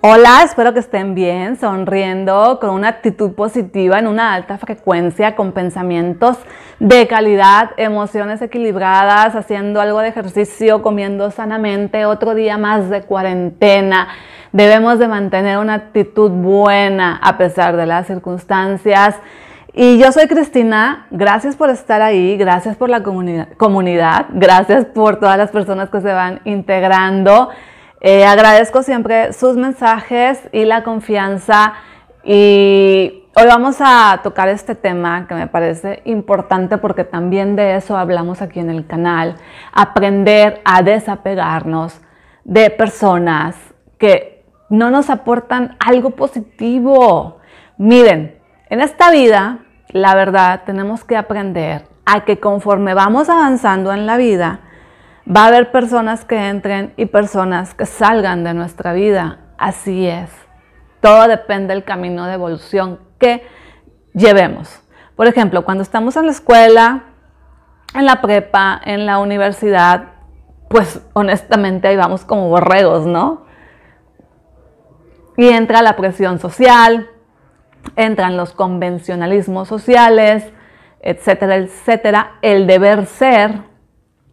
Hola, espero que estén bien, sonriendo, con una actitud positiva, en una alta frecuencia, con pensamientos de calidad, emociones equilibradas, haciendo algo de ejercicio, comiendo sanamente, otro día más de cuarentena. Debemos de mantener una actitud buena a pesar de las circunstancias y yo soy Cristina, gracias por estar ahí, gracias por la comunidad, gracias por todas las personas que se van integrando. Eh, agradezco siempre sus mensajes y la confianza. Y hoy vamos a tocar este tema que me parece importante porque también de eso hablamos aquí en el canal. Aprender a desapegarnos de personas que no nos aportan algo positivo. Miren, en esta vida la verdad, tenemos que aprender a que conforme vamos avanzando en la vida, va a haber personas que entren y personas que salgan de nuestra vida. Así es. Todo depende del camino de evolución que llevemos. Por ejemplo, cuando estamos en la escuela, en la prepa, en la universidad, pues honestamente ahí vamos como borregos, ¿no? Y entra la presión social, entran los convencionalismos sociales, etcétera, etcétera, el deber ser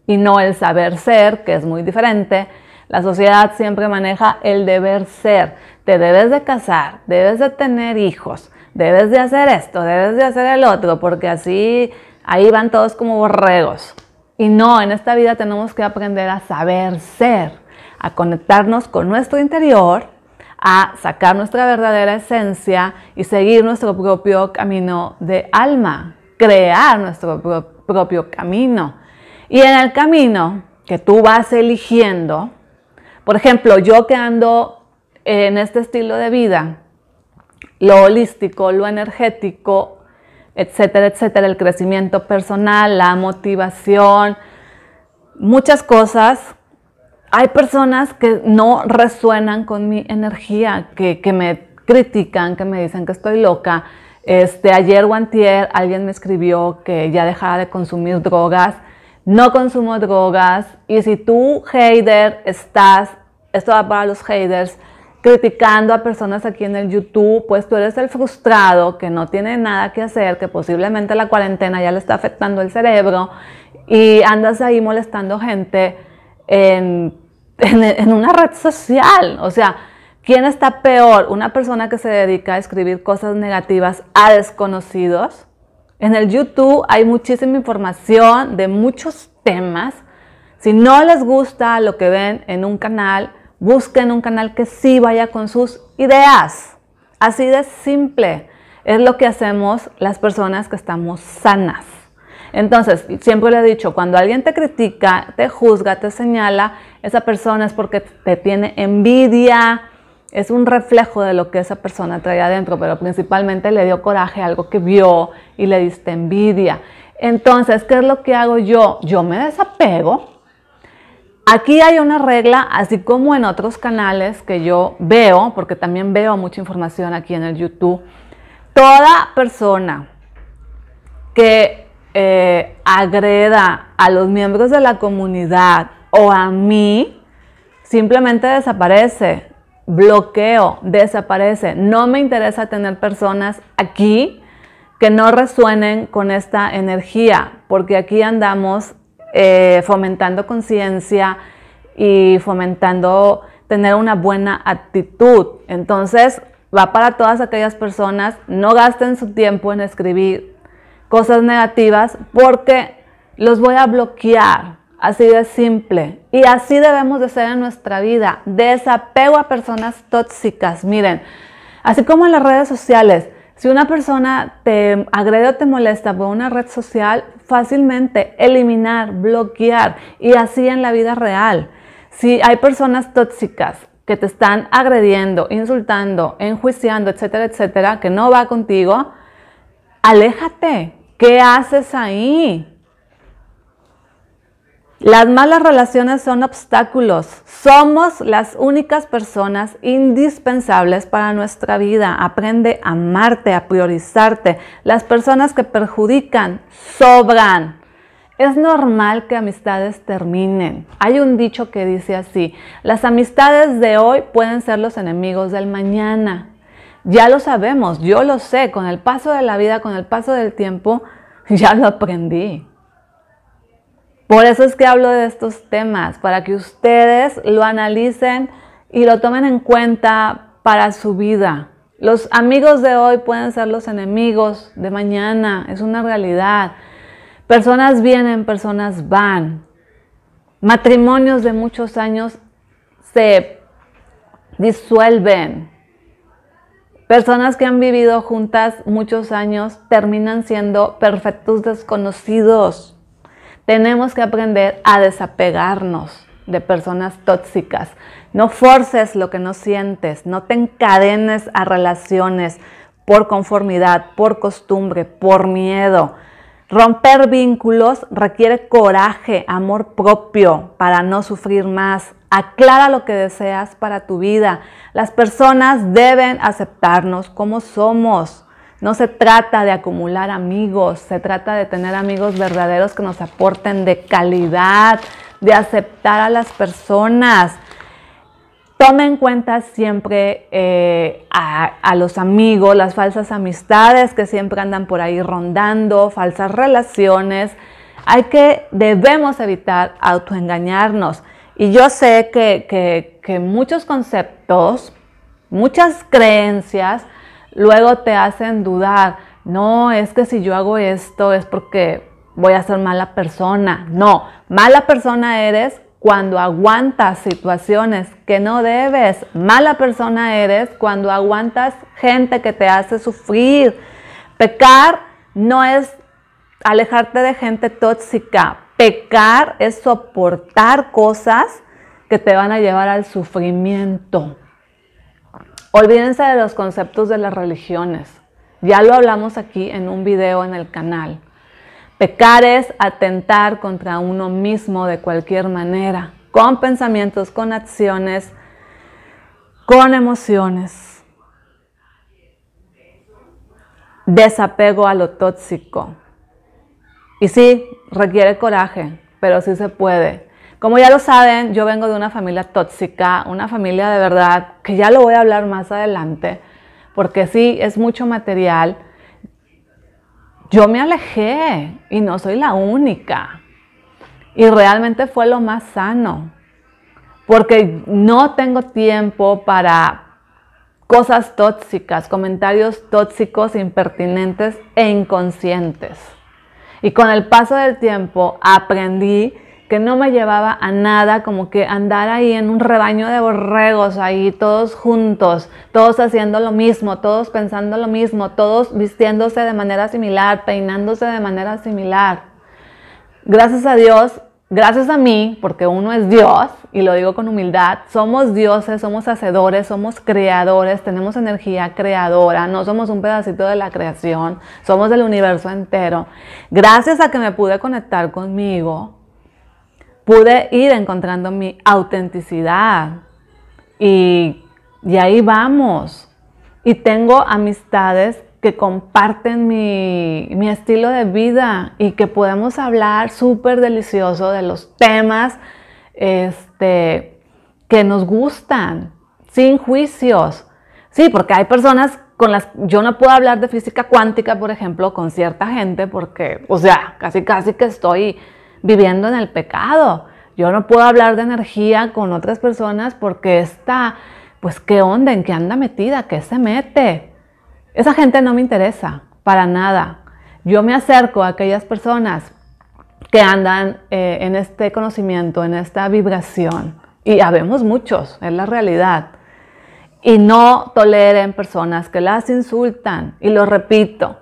y no el saber ser, que es muy diferente. La sociedad siempre maneja el deber ser. Te debes de casar, debes de tener hijos, debes de hacer esto, debes de hacer el otro, porque así ahí van todos como borregos. Y no, en esta vida tenemos que aprender a saber ser, a conectarnos con nuestro interior a sacar nuestra verdadera esencia y seguir nuestro propio camino de alma, crear nuestro propio camino. Y en el camino que tú vas eligiendo, por ejemplo, yo que ando en este estilo de vida, lo holístico, lo energético, etcétera, etcétera, el crecimiento personal, la motivación, muchas cosas hay personas que no resuenan con mi energía, que, me critican, que me dicen que estoy loca. Este, ayer o antier alguien me escribió que ya dejara de consumir drogas. No consumo drogas. Y si tú, hater, estás, esto va para los haters, criticando a personas aquí en el YouTube, pues tú eres el frustrado que no tiene nada que hacer, que posiblemente la cuarentena ya le está afectando el cerebro y andas ahí molestando gente en en, una red social. O sea, ¿quién está peor? ¿Una persona que se dedica a escribir cosas negativas a desconocidos? En el YouTube hay muchísima información de muchos temas. Si no les gusta lo que ven en un canal, busquen un canal que sí vaya con sus ideas. Así de simple. Es lo que hacemos las personas que estamos sanas. Entonces, siempre le he dicho, cuando alguien te critica, te juzga, te señala, esa persona es porque te tiene envidia, es un reflejo de lo que esa persona trae adentro, pero principalmente le dio coraje a algo que vio y le diste envidia. Entonces, ¿qué es lo que hago yo? Yo me desapego. Aquí hay una regla, así como en otros canales que yo veo, porque también veo mucha información aquí en el YouTube. Toda persona que eh, agreda a los miembros de la comunidad o a mí, simplemente desaparece, bloqueo, desaparece. No me interesa tener personas aquí que no resuenen con esta energía, porque aquí andamos eh, fomentando conciencia y fomentando tener una buena actitud. Entonces, va para todas aquellas personas, no gasten su tiempo en escribir cosas negativas porque los voy a bloquear. Así de simple. Y así debemos de ser en nuestra vida. Desapego a personas tóxicas. Miren, así como en las redes sociales, si una persona te agrede o te molesta por una red social, fácilmente eliminar, bloquear. Y así en la vida real. Si hay personas tóxicas que te están agrediendo, insultando, enjuiciando, etcétera, etcétera, que no va contigo, aléjate, ¿Qué haces ahí? Las malas relaciones son obstáculos. Somos las únicas personas indispensables para nuestra vida. Aprende a amarte, a priorizarte. Las personas que perjudican sobran. Es normal que amistades terminen. Hay un dicho que dice así, las amistades de hoy pueden ser los enemigos del mañana ya lo sabemos, yo lo sé, con el paso de la vida, con el paso del tiempo, ya lo aprendí. Por eso es que hablo de estos temas, para que ustedes lo analicen y lo tomen en cuenta para su vida. Los amigos de hoy pueden ser los enemigos de mañana, es una realidad. Personas vienen, personas van. Matrimonios de muchos años se disuelven, Personas que han vivido juntas muchos años terminan siendo perfectos desconocidos. Tenemos que aprender a desapegarnos de personas tóxicas. No forces lo que no sientes, no te encadenes a relaciones por conformidad, por costumbre, por miedo. Romper vínculos requiere coraje, amor propio para no sufrir más. Aclara lo que deseas para tu vida. Las personas deben aceptarnos como somos. No se trata de acumular amigos, se trata de tener amigos verdaderos que nos aporten de calidad, de aceptar a las personas. Tomen en cuenta siempre eh, a, los amigos, las falsas amistades que siempre andan por ahí rondando, falsas relaciones. Hay que, debemos evitar autoengañarnos. Y yo sé que, que muchos conceptos, muchas creencias, luego te hacen dudar. No, es que si yo hago esto es porque voy a ser mala persona. No, mala persona eres cuando aguantas situaciones que no debes. Mala persona eres cuando aguantas gente que te hace sufrir. Pecar no es alejarte de gente tóxica. Pecar es soportar cosas que te van a llevar al sufrimiento. Olvídense de los conceptos de las religiones. Ya lo hablamos aquí en un video en el canal. Pecar es atentar contra uno mismo de cualquier manera, con pensamientos, con acciones, con emociones. Desapego a lo tóxico. Y sí, requiere coraje, pero sí se puede. Como ya lo saben, yo vengo de una familia tóxica, una familia de verdad, que ya lo voy a hablar más adelante, porque sí, es mucho material. Yo me alejé y no soy la única. Y realmente fue lo más sano, porque no tengo tiempo para cosas tóxicas, comentarios tóxicos, impertinentes e inconscientes. Y con el paso del tiempo aprendí que no me llevaba a nada, como que andar ahí en un rebaño de borregos, ahí todos juntos, todos haciendo lo mismo, todos pensando lo mismo, todos vistiéndose de manera similar, peinándose de manera similar. Gracias a Dios, gracias a mí, porque uno es Dios, y lo digo con humildad, somos dioses, somos hacedores, somos creadores, tenemos energía creadora, no somos un pedacito de la creación, somos del universo entero. Gracias a que me pude conectar conmigo, pude ir encontrando mi autenticidad. Y, ahí vamos. Y tengo amistades que comparten mi, estilo de vida y que podemos hablar súper delicioso de los temas este, que nos gustan, sin juicios. Sí, porque hay personas con las yo no puedo hablar de física cuántica, por ejemplo, con cierta gente, porque, o sea, casi casi que estoy viviendo en el pecado. Yo no puedo hablar de energía con otras personas porque está, pues qué onda, en qué anda metida, qué se mete. Esa gente no me interesa, para nada. Yo me acerco a aquellas personas que andan eh, en este conocimiento, en esta vibración. Y habemos muchos, es la realidad. Y no toleren personas que las insultan. Y lo repito,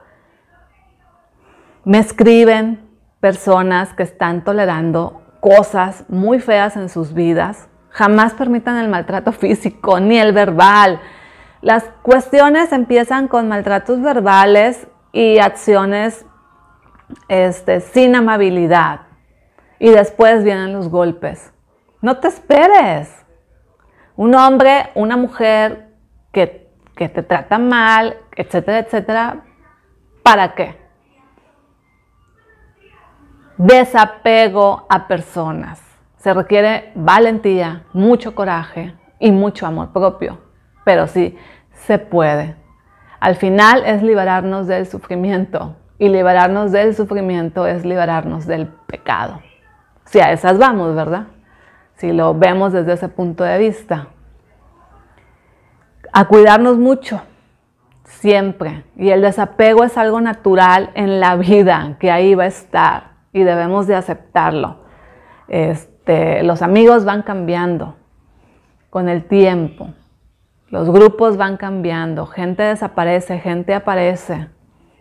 me escriben personas que están tolerando cosas muy feas en sus vidas. Jamás permitan el maltrato físico ni el verbal. Las cuestiones empiezan con maltratos verbales y acciones este, sin amabilidad. Y después vienen los golpes. No te esperes. Un hombre, una mujer que, que te trata mal, etcétera, etcétera, ¿para qué? desapego a personas. Se requiere valentía, mucho coraje y mucho amor propio, pero sí, se puede. Al final es liberarnos del sufrimiento y liberarnos del sufrimiento es liberarnos del pecado. Si a esas vamos, ¿verdad? Si lo vemos desde ese punto de vista. A cuidarnos mucho, siempre. Y el desapego es algo natural en la vida, que ahí va a estar y debemos de aceptarlo. Este, los amigos van cambiando con el tiempo, los grupos van cambiando, gente desaparece, gente aparece.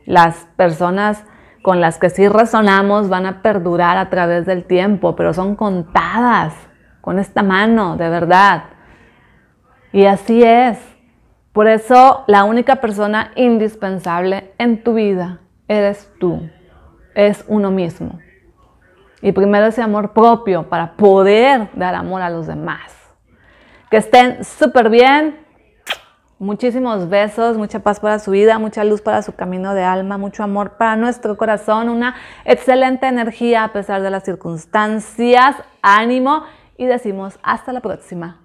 Las personas con las que sí resonamos van a perdurar a través del tiempo, pero son contadas con esta mano, de verdad. Y así es. Por eso la única persona indispensable en tu vida eres tú es uno mismo. Y primero ese amor propio para poder dar amor a los demás. Que estén súper bien. Muchísimos besos, mucha paz para su vida, mucha luz para su camino de alma, mucho amor para nuestro corazón, una excelente energía a pesar de las circunstancias, ánimo y decimos hasta la próxima.